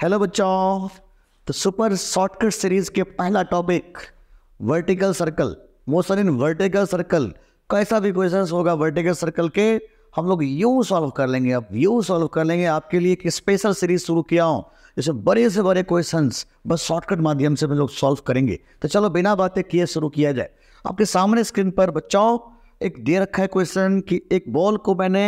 Hello बच्चों तो super shortcut series के पहला topic vertical circle motion in vertical circle कैसा भी क्वेश्चन होगा वर्टिकल सर्कल के हम लोग यू सॉल्व कर लेंगे अब यू सॉल्व कर लेंगे आपके लिए एक स्पेशल सीरीज शुरू किया हूँ जैसे बड़े से बड़े क्वेश्चन बस शॉर्टकट माध्यम से हम लोग सॉल्व करेंगे तो चलो बिना बातें किए शुरू किया जाए आपके सामने स्क्रीन पर बच्चों एक दे रखा है क्वेश्चन कि एक बॉल को मैंने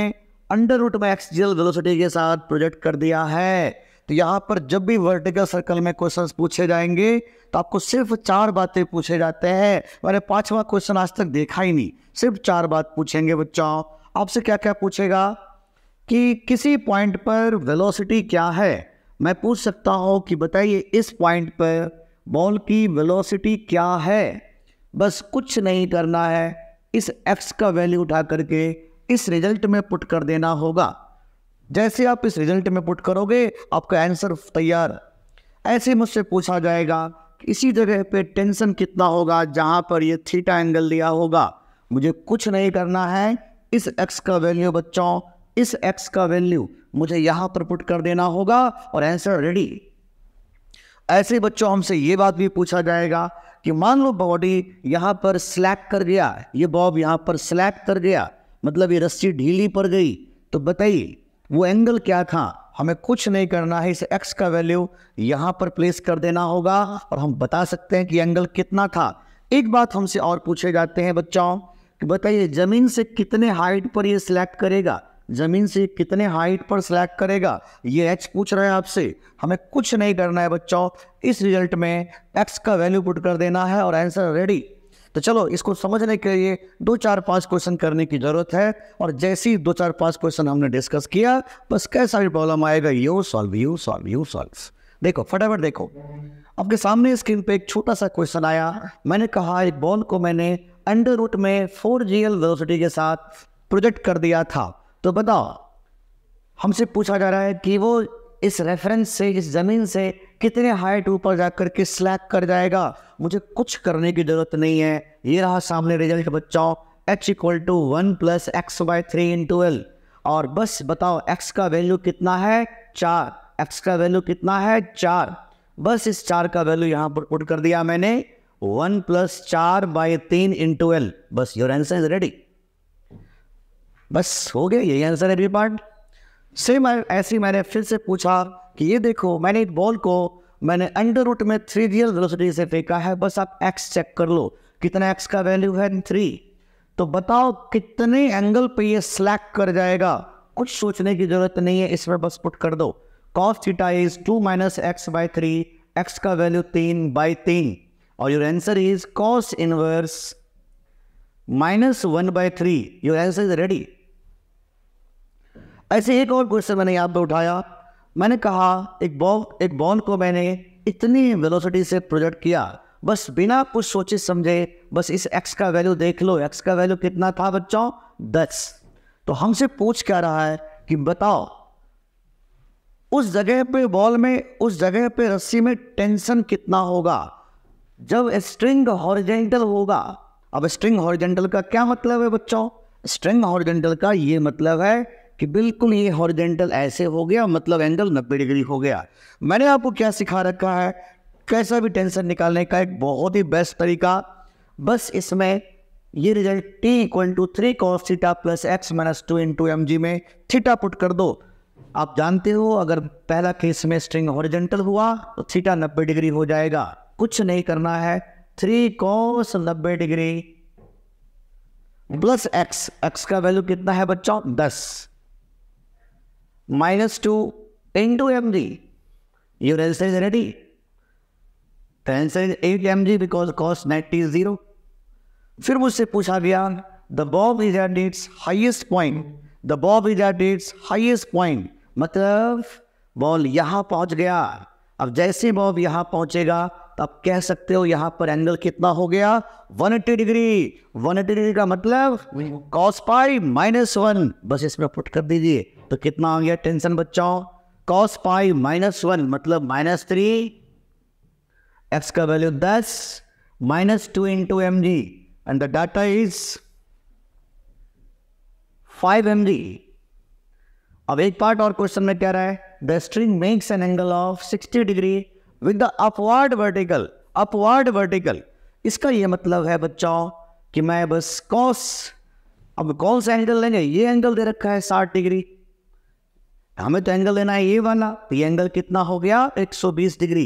अंडर रूट में एक्सजीएल वेलोसिटी के साथ प्रोजेक्ट कर दिया है तो यहाँ पर जब भी वर्टिकल सर्कल में क्वेश्चन पूछे जाएंगे तो आपको सिर्फ चार बातें पूछे जाते हैं मैंने पांचवा क्वेश्चन आज तक देखा ही नहीं सिर्फ चार बात पूछेंगे बच्चों आपसे क्या क्या पूछेगा कि किसी पॉइंट पर वेलोसिटी क्या है मैं पूछ सकता हूँ कि बताइए इस पॉइंट पर बॉल की वेलोसिटी क्या है बस कुछ नहीं करना है इस एक्स का वैल्यू उठा करके इस रिजल्ट में पुट कर देना होगा जैसे आप इस रिजल्ट में पुट करोगे आपका आंसर तैयार ऐसे मुझसे पूछा जाएगा इसी जगह पे टेंशन कितना होगा जहां पर ये थीटा एंगल दिया होगा मुझे कुछ नहीं करना है इस एक्स का वैल्यू बच्चों इस एक्स का वैल्यू मुझे यहां पर पुट कर देना होगा और आंसर रेडी ऐसे बच्चों हमसे ये बात भी पूछा जाएगा कि मान लो बॉडी यहां पर स्लैक कर गया ये बॉब यहां पर स्लैक कर गया मतलब ये रस्सी ढीली पड़ गई तो बताइए वो एंगल क्या था हमें कुछ नहीं करना है इस एक्स का वैल्यू यहाँ पर प्लेस कर देना होगा और हम बता सकते हैं कि एंगल कितना था एक बात हमसे और पूछे जाते हैं बच्चों कि बताइए ज़मीन से कितने हाइट पर ये सिलेक्ट करेगा ज़मीन से कितने हाइट पर सिलेक्ट करेगा ये एच पूछ रहे हैं आपसे हमें कुछ नहीं करना है बच्चों इस रिजल्ट में एक्स का वैल्यू पुट कर देना है और आंसर रेडी तो चलो इसको समझने के लिए दो चार पांच क्वेश्चन करने की ज़रूरत है और जैसे ही दो चार पांच क्वेश्चन हमने डिस्कस किया बस कैसा भी प्रॉब्लम आएगा you solve you solve you solve देखो फटाफट देखो आपके सामने स्क्रीन पे एक छोटा सा क्वेश्चन आया मैंने कहा एक बॉल को मैंने अंडर रूट में फोर जी एल के साथ प्रोजेक्ट कर दिया था तो बताओ हमसे पूछा जा रहा है कि वो इस रेफरेंस से इस ज़मीन से कितने हाइट ऊपर जाकर के स्लैक कर जाएगा मुझे कुछ करने की ज़रूरत नहीं है ये रहा सामने रिजल्ट बच्चों H equal to one plus x by three in twelve और बस बताओ एक्स का वैल्यू कितना है चार एक्स का वैल्यू कितना है चार बस इस चार का वैल्यू यहाँ पर पुट कर दिया मैंने वन प्लस चार बाई तीन इन ट्वेल्व बस योर आंसर इज रेडी बस हो गया यही आंसर है बी पार्ट सेम ऐसे मैंने फिर से पूछा कि ये देखो मैंने इस बॉल को मैंने अंडर रूट में थ्री रियल वेलोसिटी से फेंका है बस आप एक्स चेक कर लो कितना एक्स का वैल्यू है थ्री तो बताओ कितने एंगल पे ये स्लैक कर जाएगा कुछ सोचने की जरूरत नहीं है इसमें बस पुट कर दो cos theta is two minus x by three x का वैल्यू तीन बाई तीन और your answer is cos inverse minus one by three your answer is ready ऐसे एक और क्वेश्चन मैंने यहाँ पर उठाया मैंने कहा एक बॉल एक बॉल को मैंने इतनी वेलोसिटी से प्रोजेक्ट किया बस बिना कुछ सोचे समझे बस इस एक्स का वैल्यू देख लो एक्स का वैल्यू कितना था बच्चों दस तो हमसे पूछ क्या रहा है कि बताओ उस जगह पे बॉल में उस जगह पे रस्सी में टेंशन कितना होगा जब स्ट्रिंग हॉरिजेंटल होगा अब स्ट्रिंग हॉरिजेंटल का क्या मतलब है बच्चों स्ट्रिंग हॉरिजेंटल का ये मतलब है कि बिल्कुल ये हॉरिजेंटल ऐसे हो गया मतलब एंगल नब्बे डिग्री हो गया मैंने आपको क्या सिखा रखा है कैसा भी टेंशन निकालने का एक बहुत ही बेस्ट तरीका बस इसमें ये result T equal to three cos theta plus x minus two into m g में थीटा पुट कर दो आप जानते हो अगर पहला केस में स्ट्रिंग हॉरिजेंटल हुआ तो थीटा नब्बे डिग्री हो जाएगा कुछ नहीं करना है थ्री कॉस नब्बे डिग्री प्लस एक्स एक्स का वैल्यू कितना है बच्चों दस minus 2 into mg. Your answer is ready. The answer is 8 mg because cos 90 is 0. फिर मुझसे पूछा गया the bob is at its highest point the bob is at its highest point मतलब बॉल यहां पहुंच गया अब जैसे बॉब यहां पहुंचेगा तो आप कह सकते हो यहां पर एंगल कितना हो गया 180 डिग्री 180 डिग्री का मतलब कॉस पाई माइनस वन बस इसमें पुट कर दीजिए तो कितना हो गया टेंशन बच्चों कॉस पाई माइनस वन मतलब माइनस थ्री एक्स का वैल्यू दस minus two into m g and the data is five m g अब एक पार्ट और क्वेश्चन में कह रहा है the string makes an angle of sixty degree with the upward vertical upward vertical इसका ये मतलब है बच्चों कि मैं बस कॉस अब कौन सा एंगल लेंगे ये एंगल दे रखा है साठ डिग्री हमें तो एंगल लेना है ये वाला तो ये एंगल कितना हो गया 120 डिग्री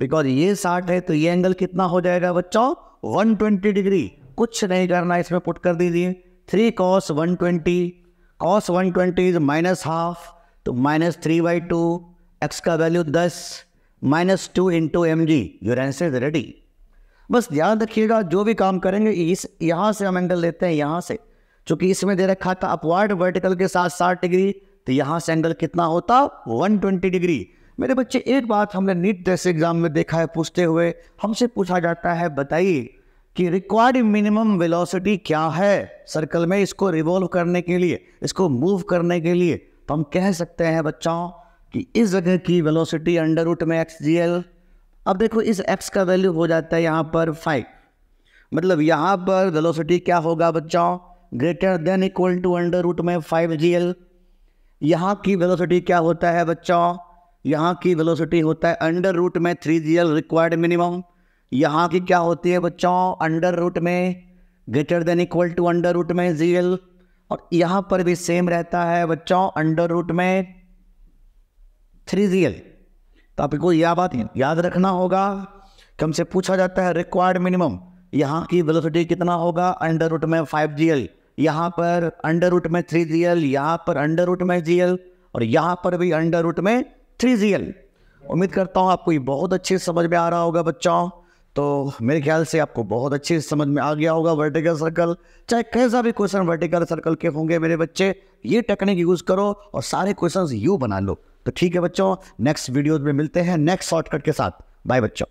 बिकॉज ये 60 है तो ये एंगल कितना हो जाएगा बच्चों 120 डिग्री कुछ नहीं करना इसमें पुट कर दीजिए three cos one twenty cos one twenty is minus half तो minus three by two x का वैल्यू दस minus two into m g your answer is ready बस ध्यान रखिएगा जो भी काम करेंगे इस यहाँ से हम एंगल लेते हैं यहाँ से चूंकि इसमें दे रखा था अपवार्ड वर्टिकल के साथ साठ डिग्री तो यहाँ से एंगल कितना होता 120 डिग्री मेरे बच्चे एक बात हमने नीट जैसे एग्जाम में देखा है पूछते हुए हमसे पूछा जाता है बताइए कि रिक्वायर्ड मिनिमम वेलोसिटी क्या है सर्कल में इसको रिवॉल्व करने के लिए इसको मूव करने के लिए तो हम कह सकते हैं बच्चों कि इस जगह की वेलोसिटी अंडर रूट में एक्स जी एल अब देखो इस एक्स का वैल्यू हो जाता है यहाँ पर फाइव मतलब यहाँ पर वेलोसिटी क्या होगा बच्चों greater than equal to under root में फाइव जी एल यहाँ की वेलोसिटी क्या होता है बच्चों यहाँ की वेलोसिटी होता है अंडर रूट में three g l required minimum यहाँ की क्या होती है बच्चों अंडर रूट में greater than equal to under root में जी एल और यहाँ पर भी सेम रहता है बच्चों अंडर रूट में थ्री जी एल तो आपको यह बात याद रखना होगा कि हमसे पूछा जाता है रिक्वायर्ड मिनिमम यहाँ की वेलोसिटी कितना होगा अंडर रूट में फाइव जी एल यहाँ पर अंडर रूट में थ्री जी एल यहाँ पर अंडर रूट में जी एल और यहाँ पर भी अंडर रूट में थ्री जी एल उम्मीद करता हूँ आपको ये बहुत अच्छे समझ में आ रहा होगा बच्चों तो मेरे ख्याल से आपको बहुत अच्छे समझ में आ गया होगा वर्टिकल सर्कल चाहे कैसा भी क्वेश्चन वर्टिकल सर्कल के होंगे मेरे बच्चे ये टेक्निक यूज़ करो और सारे क्वेश्चन यू बना लो तो ठीक है बच्चों नेक्स्ट वीडियोज में मिलते हैं नेक्स्ट शॉर्टकट के साथ बाय बच्चों